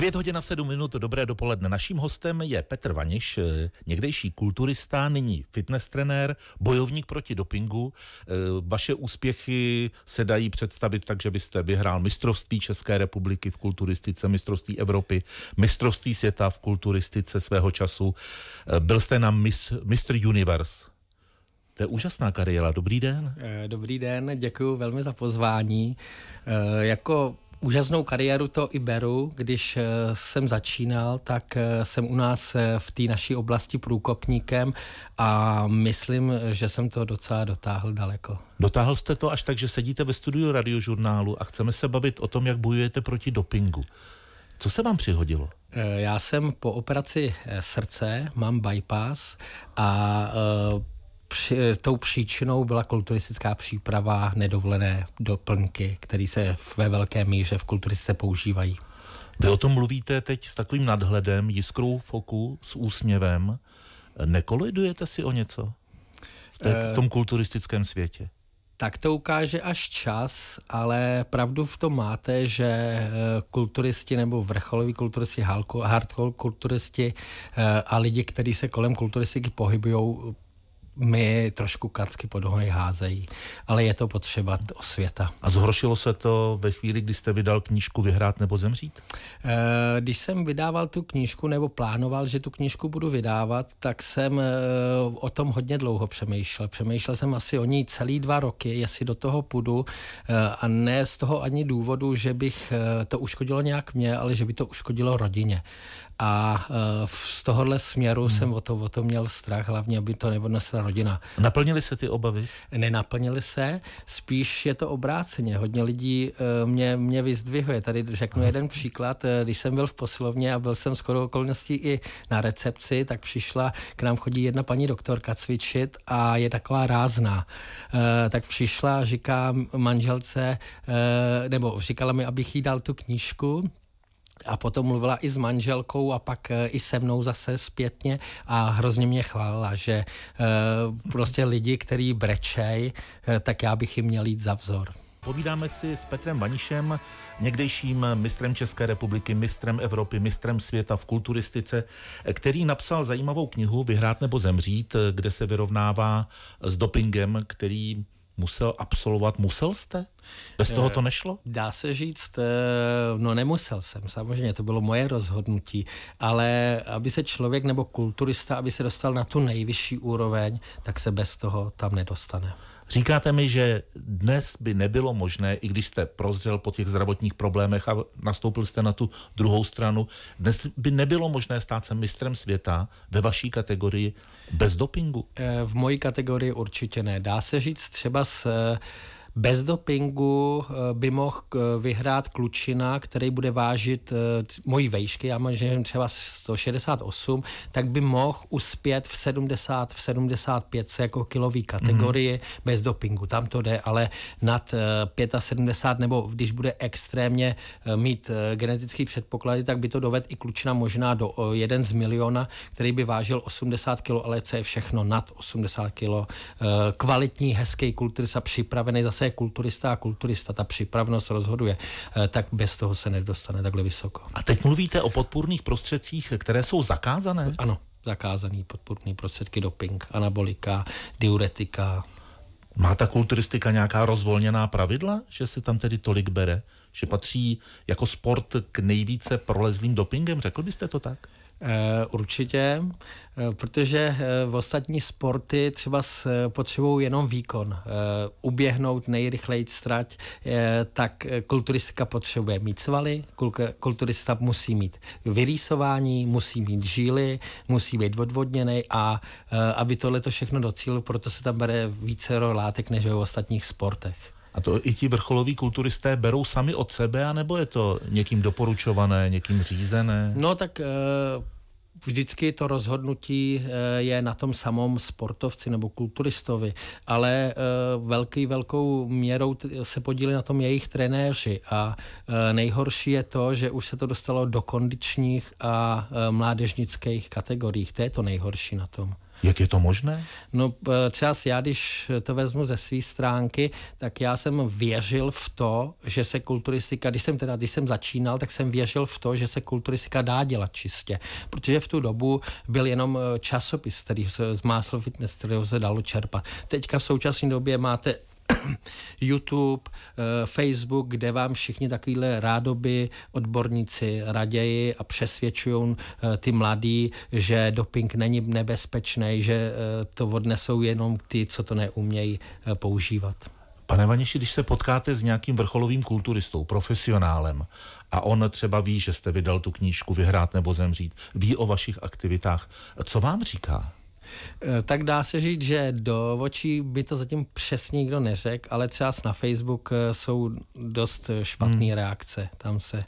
9 hodin a 7 minut, dobré dopoledne. Naším hostem je Petr Vaniš, eh, někdejší kulturista, nyní fitness trenér, bojovník proti dopingu. Eh, vaše úspěchy se dají představit tak, že byste vyhrál mistrovství České republiky v kulturistice, mistrovství Evropy, mistrovství světa v kulturistice svého času. Eh, byl jste na Miss, Mr. Universe. To je úžasná kariéra. Dobrý den. Dobrý den, děkuji velmi za pozvání. Jako úžasnou kariéru to i beru. Když eh, jsem začínal, tak eh, jsem u nás eh, v té naší oblasti průkopníkem a myslím, že jsem to docela dotáhl daleko. Dotáhl jste to až tak, že sedíte ve studiu radiožurnálu a chceme se bavit o tom, jak bojujete proti dopingu. Co se vám přihodilo? Já jsem po operaci srdce, mám bypass a tou příčinou byla kulturistická příprava nedovolené doplňky, které se ve velké míře v kulturistice používají. Vy o tom mluvíte teď s takovým nadhledem, jiskrou v oku, s úsměvem. Nekolidujete si o něco v, té, v tom eh, kulturistickém světě? Tak to ukáže až čas, ale pravdu v tom máte, že eh, kulturisti nebo vrcholoví kulturisti, hardcore kulturisti eh, a lidi, kteří se kolem kulturistiky pohybují, mi trošku kacky pod nohy házejí, ale je to potřeba osvěta. A zhoršilo se to ve chvíli, kdy jste vydal knížku Vyhrát nebo zemřít? Eh, když jsem vydával tu knížku nebo plánoval, že tu knížku budu vydávat, tak jsem eh, o tom hodně dlouho přemýšlel. Přemýšlel jsem asi o ní celý dva roky, jestli do toho půjdu eh, a ne z toho ani důvodu, že bych to uškodilo nějak mě, ale že by to uškodilo rodině a e, z tohohle směru hmm. jsem o to, o to měl strach, hlavně, aby to nevodnesla rodina. Naplnily se ty obavy? Nenaplnily se, spíš je to obráceně. Hodně lidí e, mě, mě vyzdvihuje. Tady řeknu Aha. jeden příklad. E, když jsem byl v posilovně a byl jsem skoro okolností i na recepci, tak přišla, k nám chodí jedna paní doktorka cvičit a je taková rázná. Tak přišla a říká manželce, nebo říkala mi, abych jí dal tu knížku, a potom mluvila i s manželkou a pak eh, i se mnou zase zpětně a hrozně mě chválila, že eh, prostě lidi, který brečej, eh, tak já bych jim měl jít za vzor. Povídáme si s Petrem Vanišem, někdejším mistrem České republiky, mistrem Evropy, mistrem světa v kulturistice, který napsal zajímavou knihu Vyhrát nebo zemřít, kde se vyrovnává s dopingem, který musel absolvovat? Musel jste? Bez toho to eh, nešlo? Dá se říct, eh, no nemusel jsem, samozřejmě, to bylo moje rozhodnutí, ale aby se člověk nebo kulturista, aby se dostal na tu nejvyšší úroveň, tak se bez toho tam nedostane. Říkáte mi, že dnes by nebylo možné, i když jste prozřel po těch zdravotních problémech a nastoupil jste na tu druhou stranu, dnes by nebylo možné stát se mistrem světa ve vaší kategorii bez dopingu? Eh, v mojí kategorii určitě ne. Dá se říct třeba s eh, bez dopingu eh, by mohl eh, vyhrát klučina, který bude vážit eh, mojí vejšky, já mám že třeba 168, tak by mohl uspět v 70, v 75 jako kilový kategorii mm-hmm. bez dopingu. Tam to jde, ale nad 75 nebo když bude extrémně mít genetický předpoklady, tak by to dovedl i klučina možná do jeden z miliona, který by vážil 80 kg, ale co je všechno nad 80 kg. Kvalitní, hezký se připravený zase co je kulturista a kulturista, ta připravnost rozhoduje, eh, tak bez toho se nedostane takhle vysoko. A teď mluvíte o podpůrných prostředcích, které jsou zakázané? Ano, zakázané podpůrné prostředky doping, anabolika, diuretika. Má ta kulturistika nějaká rozvolněná pravidla, že se tam tedy tolik bere? Že patří jako sport k nejvíce prolezlým dopingem, řekl byste to tak? Eh, určitě, eh, protože eh, v ostatní sporty třeba potřebují jenom výkon. Uběhnout nejrychleji strať, tak kulturistika potřebuje mít svaly, kulturista musí mít vyrýsování, musí mít žíly, musí být odvodněný a aby tohle to všechno docílil, proto se tam bere více látek než v ostatních sportech. A to i ti vrcholoví kulturisté berou sami od sebe, anebo je to někým doporučované, někým řízené? No tak eh, vždycky to rozhodnutí eh, je na tom samom sportovci nebo kulturistovi, ale eh, velký, velkou měrou se podílí na tom jejich trenéři a nejhorší je to, že už se to dostalo do kondičních a mládežnických kategoriích. To je to nejhorší na tom. Jak je to možné? No třeba já, když to vezmu ze své stránky, tak já jsem věřil v to, že se kulturistika, když jsem teda, když jsem začínal, tak jsem věřil v to, že se kulturistika dá dělat čistě, protože v tu dobu byl jenom eh, časopis, který se z Másl Fitness, kterého se dalo čerpat. Teďka v současné době máte YouTube, eh, Facebook, kde vám všichni takovýhle rádoby odborníci raději a přesvědčují eh, ty mladí, že doping není nebezpečný, že eh, to odnesou jenom ty, co to neumějí používat. Pane Vaniši, když se potkáte s nějakým vrcholovým kulturistou, profesionálem, a on třeba ví, že jste vydal tu knížku Vyhrát nebo zemřít, ví o vašich aktivitách, co vám říká? Eh, tak dá se říct, že do očí by to zatím přesně nikdo neřekl, ale třeba na Facebook eh, jsou dost eh, špatné hmm. reakce. Tam se...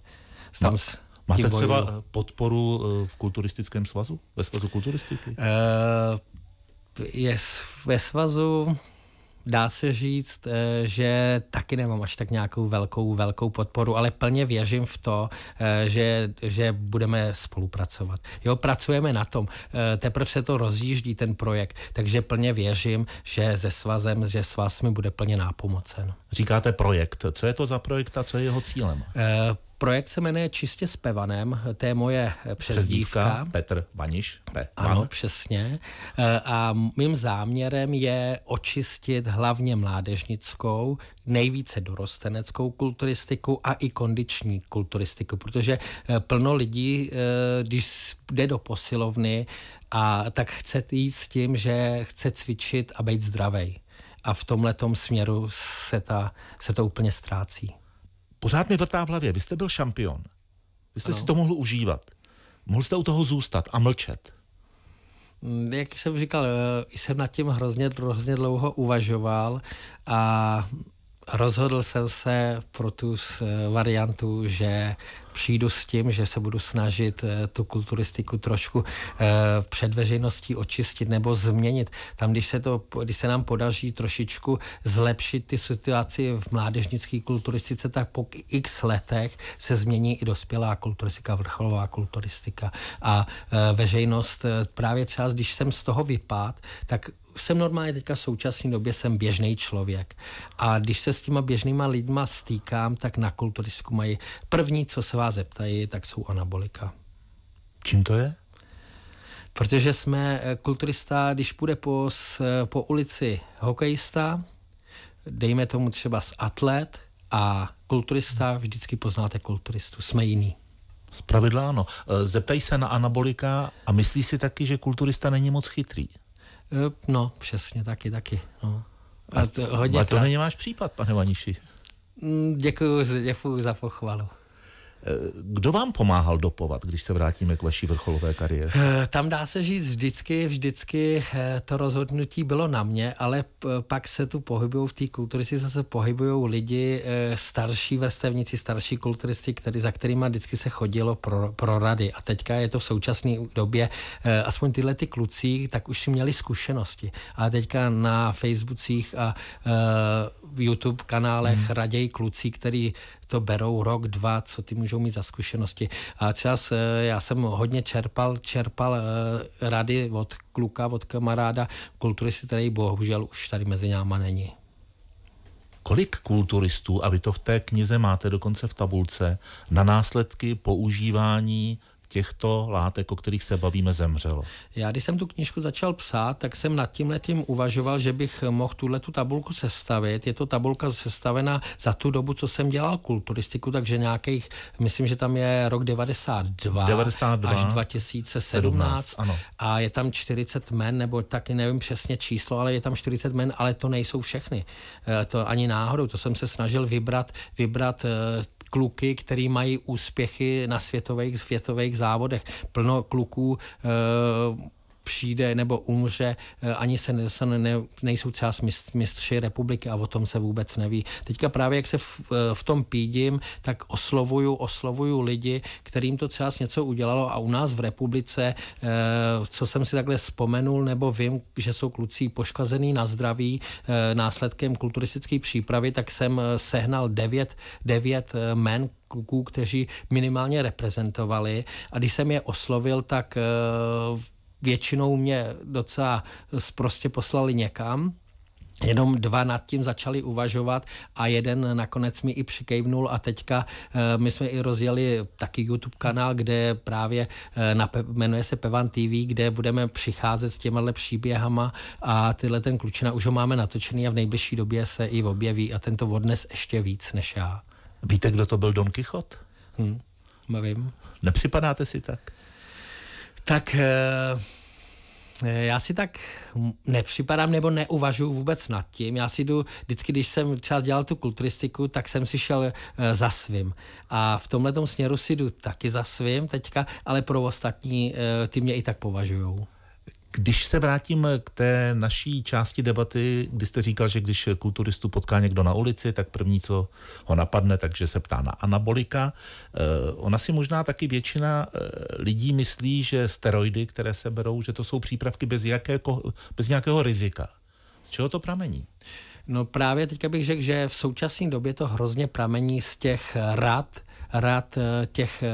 Tam no. se Máte třeba podporu v kulturistickém svazu? Ve svazu kulturistiky? Uh, je ve svazu dá se říct, eh, že taky nemám až tak nějakou velkou, velkou podporu, ale plně věřím v to, eh, že, že budeme spolupracovat. Jo, pracujeme na tom. Eh, teprve se to rozjíždí, ten projekt, takže plně věřím, že se svazem, že svaz mi bude plně nápomocen. Říkáte projekt. Co je to za projekt a co je jeho cílem? Projekt se jmenuje Čistě s Pevanem, to je moje eh, přezdívka. přezdívka Petr Vaniš. Pe, ano, přesně. Eh, a mým záměrem je očistit hlavně mládežnickou, nejvíce dorosteneckou kulturistiku a i kondiční kulturistiku, protože eh, plno lidí, když jde do posilovny, a tak chce jít s tím, že chce cvičit a být zdravý. A v tomhle směru se, ta, se to úplně ztrácí pořád mi vrtá v hlavě, vy jste byl šampion, vy jste ano. si to mohl užívat, mohl jste u toho zůstat a mlčet. Mm, jak jsem říkal, eh, jsem nad tím hrozně, hrozně dlouho uvažoval a rozhodl jsem se pro tu eh, variantu, že přijdu s tím, že se budu snažit eh, tu kulturistiku trošku eh, před veřejností očistit nebo změnit. Tam, když se, to, když se nám podaří trošičku zlepšit ty situaci v mládežnické kulturistice, tak po x letech se změní i dospělá kulturistika, vrcholová kulturistika. A veřejnost právě třeba, když jsem z toho vypad, tak jsem normálně teďka v současné době jsem běžný člověk. A když se s těma běžnýma lidma stýkám, tak na kulturistiku mají první, co se vás zeptají, tak jsou anabolika. Čím to je? Protože jsme eh, kulturista, když půjde po, eh, po ulici hokejista, dejme tomu třeba z atlet a kulturista, vždycky poznáte kulturistu, jsme jiný. Zpravidla ano. Eh, zeptej se na anabolika a myslí si taky, že kulturista není moc chytrý. Eh, no, přesně, taky, taky. No. A to, hodně ale to není váš případ, pane Vaniši. Děkuji, mm, děkuji za pochvalu. Kdo vám pomáhal dopovat, když se vrátíme k vaší vrcholové kariéře? Eh, tam dá se říct vždycky, vždycky eh, to rozhodnutí bylo na mě, ale pak se tu pohybují v té kulturistice, se pohybují lidi, eh, starší vrstevníci, starší kulturisti, který, za kterými vždycky se chodilo pro, pro rady. A teďka je to v současné době, aspoň tyhle ty kluci, tak už si měli zkušenosti. A teďka na Facebookích a YouTube kanálech hmm. raději kluci, který to berou rok, dva, co ty můžou mít za zkušenosti. A čas, eh, já jsem hodně čerpal, čerpal eh, rady od kluka, od kamaráda, kulturisty, který bohužel už tady mezi náma není. Kolik kulturistů, a vy to v té knize máte dokonce v tabulce, na následky používání těchto látek, o kterých se bavíme, zemřelo? Já, když jsem tu knižku začal psát, tak jsem nad tím letím uvažoval, že bych mohl tuhle tu tabulku sestavit. Je to tabulka sestavená za tu dobu, co jsem dělal kulturistiku, takže nějakých, myslím, že tam je rok 92, 92 až 2017. 17, ano. A je tam 40 men, nebo taky nevím přesně číslo, ale je tam 40 men, ale to nejsou všechny. Eh, to ani náhodou, to jsem se snažil vybrat, vybrat eh, kluky, který mají úspěchy na světových, světových závodech plno kluků eh, přijde nebo umře, eh, ani se, se ne, nejsou třeba mistři republiky a o tom se vůbec neví. Teďka právě jak se v, eh, v tom pídím, tak oslovuju, oslovuju lidi, kterým to třeba něco udělalo a u nás v republice, eh, co jsem si takhle vzpomenul, nebo vím, že jsou kluci poškazený na zdraví následkem kulturistické přípravy, tak jsem sehnal devět, devět men, kluků, kteří minimálně reprezentovali a když jsem je oslovil, tak většinou mě docela prostě poslali někam, Jenom dva nad tím začali uvažovat a jeden nakonec mi i přikejvnul a teďka e, my jsme i rozjeli taky YouTube kanál, kde právě e, na, jmenuje se Pevan TV, kde budeme přicházet s těma příběhama a tyhle ten klučina už ho máme natočený a v nejbližší době se i objeví a tento odnes ještě víc než já. Víte, kdo to byl Don Kichot? Hm, nevím. Nepřipadáte si tak? tak eh, eh, já si tak nepřipadám nebo neuvažuji vůbec nad tím. Já si jdu, vždycky, když jsem třeba dělal tu kulturistiku, tak jsem si šel eh, za svým. A v tomhle směru si jdu taky za svým teďka, ale pro ostatní ty mě i tak považujou. Když se vrátím k té naší části debaty, kdy jste říkal, že když kulturistu potká někdo na ulici, tak první, co ho napadne, takže se ptá na anabolika. Eh, ona si možná taky většina eh, lidí myslí, že steroidy, které se berou, že to jsou přípravky bez, jakého, bez nějakého rizika. Z čeho to pramení? No právě teďka bych řekl, že v současné době to hrozně pramení z těch rad, rad eh, těch eh,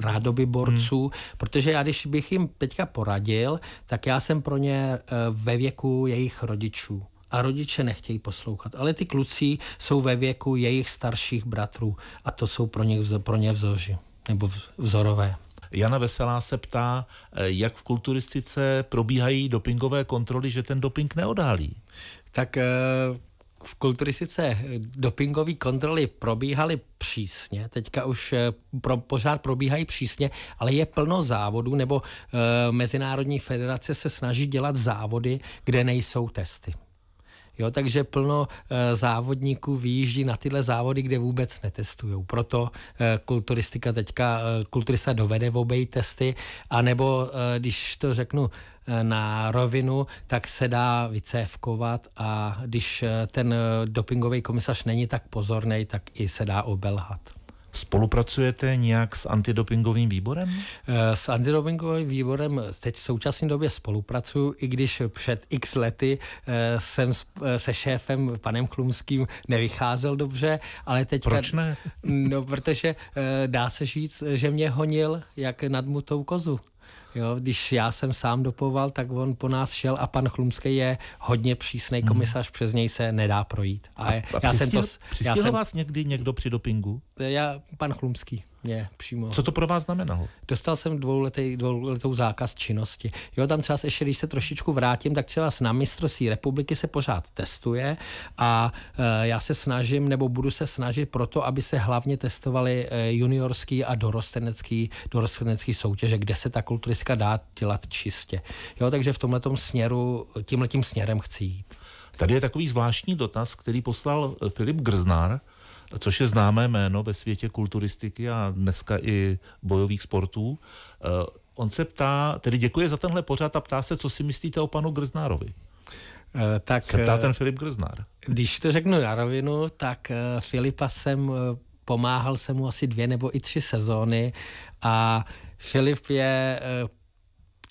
rádoby borců, hmm. protože já když bych jim teďka poradil, tak já jsem pro ně eh, ve věku jejich rodičů a rodiče nechtějí poslouchat. Ale ty kluci jsou ve věku jejich starších bratrů a to jsou pro ně, pro ně vzoři nebo vzorové. Jana Veselá se ptá, jak v kulturistice probíhají dopingové kontroly, že ten doping neodálí. Tak v kultury sice eh, dopingové kontroly probíhaly přísně, teďka už eh, pro, pořád probíhají přísně, ale je plno závodů, nebo e, Mezinárodní federace se snaží dělat závody, kde nejsou testy. Jo, takže plno eh, závodníků vyjíždí na tyhle závody, kde vůbec netestují. Proto eh, kulturistika teďka, eh, kulturista dovede v obejít testy, anebo když to řeknu na rovinu, tak se dá vycévkovat a když ten dopingový komisař není tak pozorný, tak i se dá obelhat. Spolupracujete nějak s antidopingovým výborem? Eh, s antidopingovým výborem teď v současné době spolupracuju, i když před x lety eh, jsem eh, se šéfem panem Klumským nevycházel dobře, ale teď... Proč ne? No, protože dá se říct, že mě honil jak nad mutou kozu. Jo, když já jsem sám dopoval, tak on po nás šel a pan Chlumský je hodně přísný mhm. komisař, hmm. přes něj se nedá projít. A, a, a já přistil, jsem to, já jsem, vás někdy někdo při dopingu? Já, pan Chlumský mě přímo. Co to pro vás znamenalo? Dostal jsem dvouletý, dvouletou zákaz činnosti. Jo, tam třeba ještě, když se trošičku vrátím, tak třeba na mistrovství republiky se pořád testuje a e, já se snažím, nebo budu se snažit proto, aby se hlavně testovali e, juniorský a dorostenecký, dorostenecký soutěže, kde se ta kulturistika dá dělat čistě. Jo, takže v tomhle směru, tímhletím směrem chci jít. Tady je takový zvláštní dotaz, který poslal eh, Filip Grznár, což je známé jméno ve světě kulturistiky a dneska i bojových sportů. Eh, on se ptá, tedy děkuje za tenhle pořad a ptá se, co si myslíte o panu Grznárovi. Eh, tak, se ptá eh, ten Filip Grznár. Když to řeknu na rovinu, tak Filipa jsem pomáhal se mu asi dvě nebo i tři sezóny a Filip je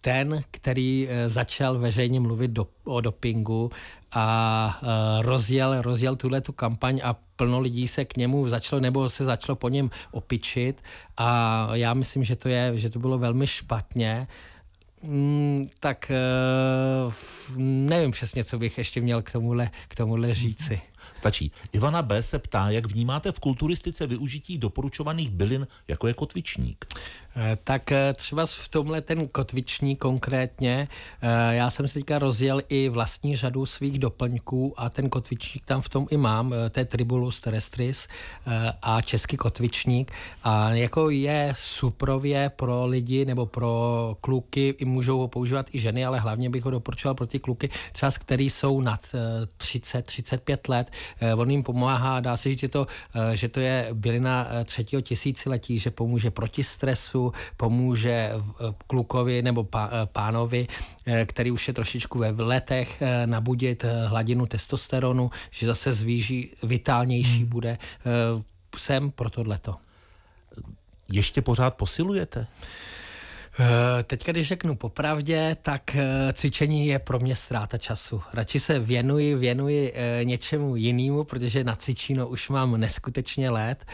ten, který začal veřejně mluvit do, o dopingu a e, rozjel, rozjel tuhle tu kampaň a plno lidí se k němu začalo nebo se začalo po něm opičit a já myslím, že to, je, že to bylo velmi špatně. Mm, tak e, nevím přesně, co bych ještě měl k tomuhle, k tomuhle říci. Stačí. Ivana B. se ptá, jak vnímáte v kulturistice využití doporučovaných bylin, jako je kotvičník? Eh, tak eh, třeba v tomhle ten kotviční konkrétně, eh, já jsem si teďka rozjel i vlastní řadu svých doplňků a ten kotvičník tam v tom i mám, to je Tribulus terrestris a český kotvičník a jako je suprově pro lidi nebo pro kluky, i můžou ho používat i ženy, ale hlavně bych ho doporučoval pro ty kluky, třeba který jsou nad 30, 35 let, on jim pomáhá, dá se říct, že to, že to je bylina třetího tisíciletí, že pomůže proti stresu, pomůže eh, klukovi nebo eh, pánovi, eh, který už je trošičku ve letech, nabudit hladinu testosteronu, že zase zvýší, vitálnější hmm. bude. Jsem pro tohleto. Ještě pořád posilujete? Eh, teďka, když řeknu popravdě, tak eh, cvičení je pro mě ztráta času. Radši se věnuji, věnuji eh, něčemu jinému, protože na cvičíno už mám neskutečně let,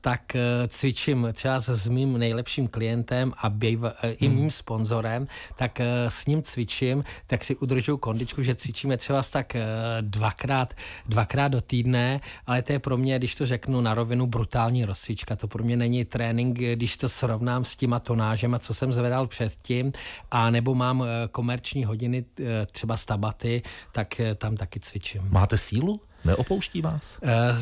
tak cvičím třeba s mým nejlepším klientem a býva, i hmm. mým sponzorem, tak s ním cvičím, tak si udržuju kondičku, že cvičíme třeba tak dvakrát, dvakrát do týdne, ale to je pro mě, když to řeknu na rovinu, brutální rozcvička. To pro mě není trénink, když to srovnám s těma tonážema, co co jsem zvedal předtím, a nebo mám eh, komerční hodiny eh, třeba z tabaty, tak eh, tam taky cvičím. Máte sílu? Neopouští vás?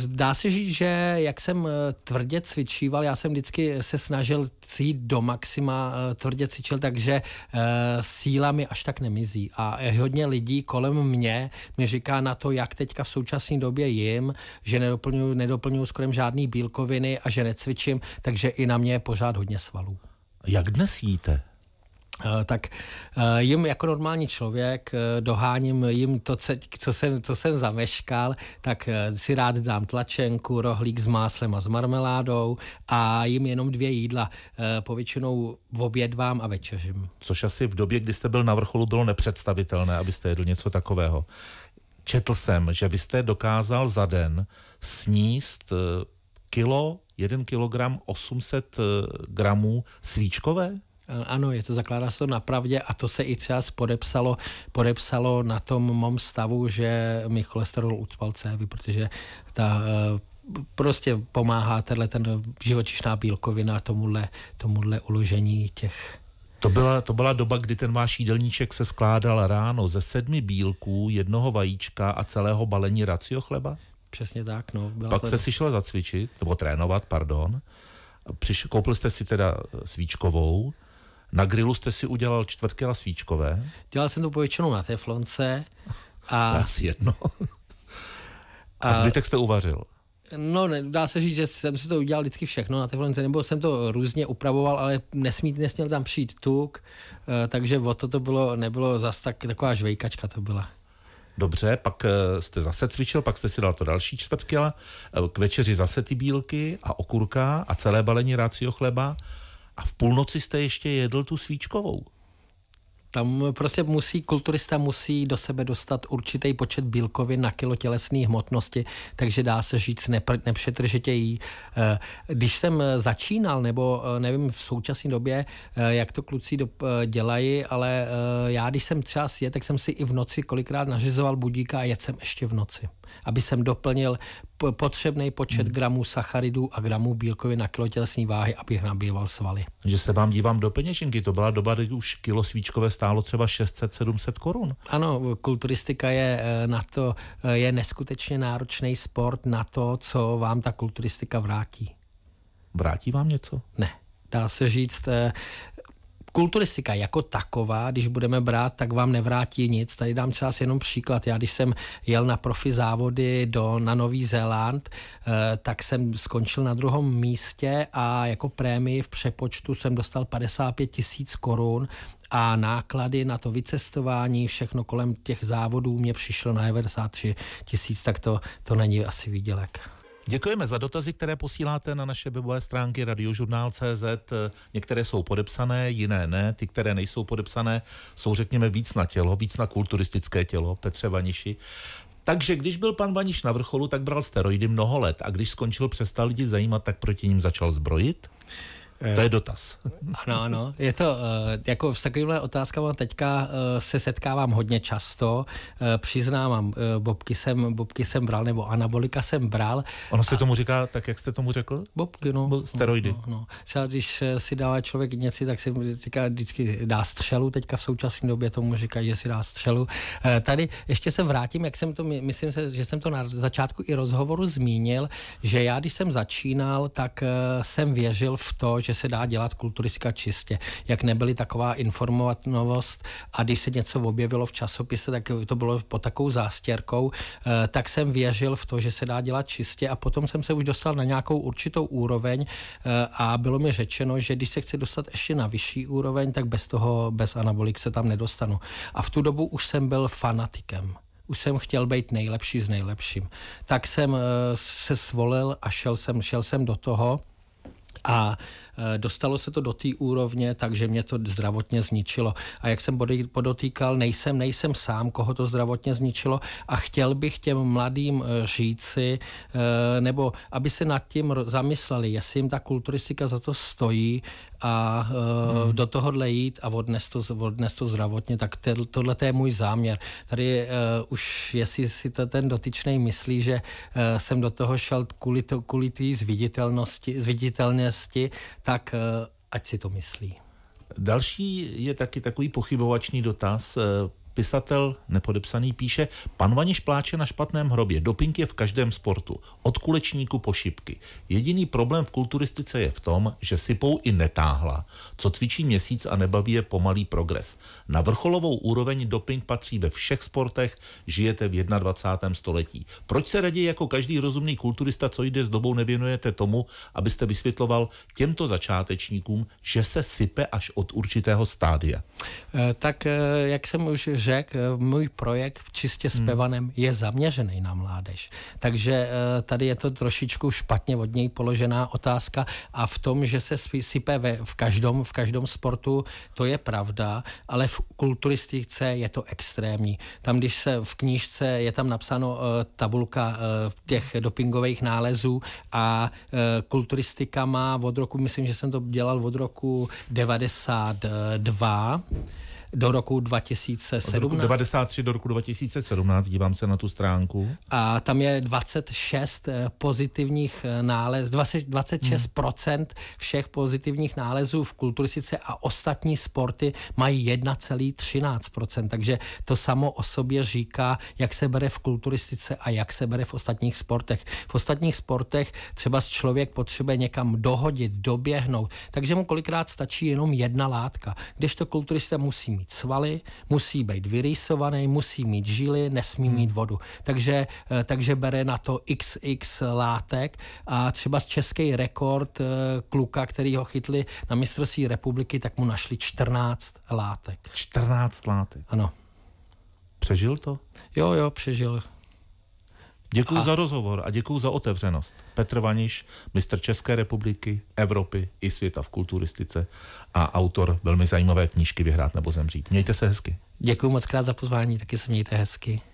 Dá se říct, že jak jsem tvrdě cvičíval, já jsem vždycky se snažil cít do maxima, tvrdě cvičil, takže síla mi až tak nemizí. A hodně lidí kolem mě mi říká na to, jak teďka v současné době jim, že nedoplňuju, nedoplňuju skoro žádný bílkoviny a že necvičím, takže i na mě je pořád hodně svalů. Jak dnes jíte? Eh, tak eh, jim jako normální člověk eh, doháním jim to, co jsem, co jsem zameškal, tak si rád dám tlačenku, rohlík s máslem a s marmeládou a jim jenom dvě jídla. Povětšinou v oběd vám a večeřím. Což asi v době, kdy jste byl na vrcholu, bylo nepředstavitelné, abyste jedl něco takového. Četl jsem, že vy jste dokázal za den sníst kilo, 1 kilogram 800 eh, gramů svíčkové? Ano, je to zakládá se to na pravdě a to se i třeba podepsalo, podepsalo na tom mom stavu, že mi cholesterol ucpal cévy, protože ta eh, prostě pomáhá tenhle ten živočišná bílkovina tomuhle, tomuhle uložení těch to byla, to byla doba, kdy ten váš jídelníček se skládal ráno ze sedmi bílků, jednoho vajíčka a celého balení racio chleba? Přesně tak, no. Byla Pak jste si šel zacvičit, nebo trénovat, pardon. Přiš, koupil jste si teda eh, svíčkovou, na grilu jste si udělal čtvrtky a svíčkové? Dělal jsem to povětšinou na teflonce. A... Asi jedno. a zbytek jste uvařil? No, dá se říct, že jsem si to udělal vždycky všechno na teflonce, nebo jsem to různě upravoval, ale nesmít, nesměl tam přijít tuk, eh, takže o to to bylo, nebylo zas tak, taková žvejkačka to byla dobře, pak eh, jste zase cvičil, pak jste si dal to další čtvrtky, ale eh, k večeři zase ty bílky a okurka a celé balení rácio chleba a v půlnoci jste ještě jedl tu svíčkovou. Tam prostě musí, kulturista musí do sebe dostat určitý počet bílkovin na kilo tělesné hmotnosti, takže dá se říct nepr- nepřetržitě jí. Eh, když jsem začínal, nebo eh, nevím v současné době, eh, jak to kluci do, dělají, ale já když jsem třeba je, tak jsem si i v noci kolikrát nařizoval budíka a jet jsem ještě v noci aby jsem doplnil potřebný počet hmm. gramů sacharidů a gramů bílkovin na kilo tělesní váhy, abych nabýval svaly. Že se vám dívám do peněženky, to byla doba, kdy už kilo svíčkové stálo třeba 600-700 korun. Ano, kulturistika je eh, na to, eh, je neskutečně náročný sport na to, co vám ta kulturistika vrátí. Vrátí vám něco? Ne dá se říct, eh, kulturistika jako taková, když budeme brát, tak vám nevrátí nic. Tady dám třeba jenom příklad. Já když jsem jel na profi závody do, na Nový Zéland, eh, tak jsem skončil na druhém místě a jako prémii v přepočtu jsem dostal 55 tisíc korun a náklady na to vycestování, všechno kolem těch závodů mě přišlo na 93 tisíc, tak to, to není asi výdělek. Děkujeme za dotazy, které posíláte na naše webové stránky radiožurnál.cz. Některé jsou podepsané, jiné ne. Ty, které nejsou podepsané, jsou řekněme víc na tělo, víc na kulturistické tělo Petře Vaniši. Takže když byl pan Vaniš na vrcholu, tak bral steroidy mnoho let a když skončil, přestal lidi zajímat, tak proti ním začal zbrojit? Eh, to je dotaz. Ano, ano. Je to, eh, jako s takovýmhle otázkama teďka eh, se setkávám hodně často. Přiznávám, bobky jsem, bobky jsem bral, nebo anabolika jsem bral. Ono se tomu říká, tak jak jste tomu řekl? Bobky, no. Steroidy. No, no. no. když si dává člověk něco, tak si říká, vždycky dá střelu. Teďka v současné době tomu říká, že si dá střelu. Tady ještě se vrátím, jak jsem to, myslím, že jsem to na začátku i rozhovoru zmínil, že já, když jsem začínal, tak jsem věřil v to, že že se dá dělat kulturistika čistě. Jak nebyly taková informovatnost a když se něco objevilo v časopise, tak to bylo pod takovou zástěrkou, eh, tak jsem věřil v to, že se dá dělat čistě a potom jsem se už dostal na nějakou určitou úroveň eh, a bylo mi řečeno, že když se chci dostat ještě na vyšší úroveň, tak bez toho, bez anabolik se tam nedostanu. A v tu dobu už jsem byl fanatikem už jsem chtěl být nejlepší s nejlepším. Tak jsem eh, se svolil a šel jsem, šel jsem do toho a Eh, dostalo se to do té úrovně, takže mě to zdravotně zničilo. A jak jsem podotýkal, nejsem, nejsem sám, koho to zdravotně zničilo a chtěl bych těm mladým eh, říci, eh, nebo aby se nad tím zamysleli, jestli jim ta kulturistika za to stojí a hmm. do tohohle jít a odnes to, odnes to zdravotně, tak tohle je můj záměr. Tady uh, už, jestli si to ten dotyčný myslí, že uh, jsem do toho šel kvůli, té zviditelnosti, zviditelnosti, tak eh, ať si to myslí. Další je taky takový pochybovačný dotaz. Eh, Pisatel nepodepsaný píše, pan Vaniš pláče na špatném hrobě, doping je v každém sportu, od kulečníku po šipky. Jediný problém v kulturistice je v tom, že sypou i netáhla, co cvičí měsíc a nebaví je pomalý progres. Na vrcholovou úroveň doping patří ve všech sportech, žijete v 21. století. Proč se raději jako každý rozumný kulturista, co jde s dobou, nevěnujete tomu, abyste vysvětloval těmto začátečníkům, že se sype až od určitého stádia? Eh, tak, eh, jak jsem už řekl, eh, můj projekt čistě s Pevanem hmm. je zaměřený na mládež. Takže eh, tady je to trošičku špatně od něj položená otázka a v tom, že se sype ve, v, každém, v každém sportu, to je pravda, ale v kulturistice je to extrémní. Tam, když se v knížce je tam napsáno eh, tabulka těch dopingových nálezů a kulturistika má od roku, myslím, že jsem to dělal od roku 92, do roku 2017. Od roku 93 do roku 2017, dívám se na tu stránku. A tam je 26 eh, pozitivních eh, nález, 26% hmm. všech pozitivních nálezů v kulturistice a ostatní sporty mají 1,13%. Takže to samo o sobě říká, jak se bere v kulturistice a jak se bere v ostatních sportech. V ostatních sportech třeba člověk potřebuje někam dohodit, doběhnout, takže mu kolikrát stačí jenom jedna látka. Když to kulturista musí mít svaly, musí být vyrýsovaný, musí mít žily, nesmí hmm. mít vodu. Takže, eh, takže bere na to XX látek a třeba z český rekord eh, kluka, který ho chytli na mistrovství republiky, tak mu našli 14 látek. 14 látek? Ano. Přežil to? Jo, jo, přežil. Děkuji a... za rozhovor a děkuji za otevřenost. Petr Vaniš, mistr České republiky, Evropy i světa v kulturistice a autor velmi zajímavé knížky Vyhrát nebo zemřít. Mějte se hezky. Děkuji moc krát za pozvání, taky se mějte hezky.